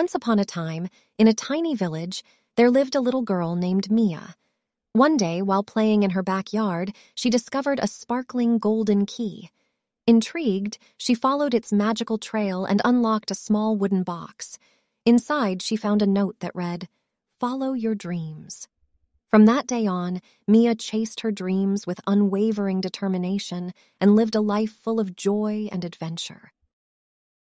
Once upon a time, in a tiny village, there lived a little girl named Mia. One day, while playing in her backyard, she discovered a sparkling golden key. Intrigued, she followed its magical trail and unlocked a small wooden box. Inside, she found a note that read, Follow your dreams. From that day on, Mia chased her dreams with unwavering determination and lived a life full of joy and adventure.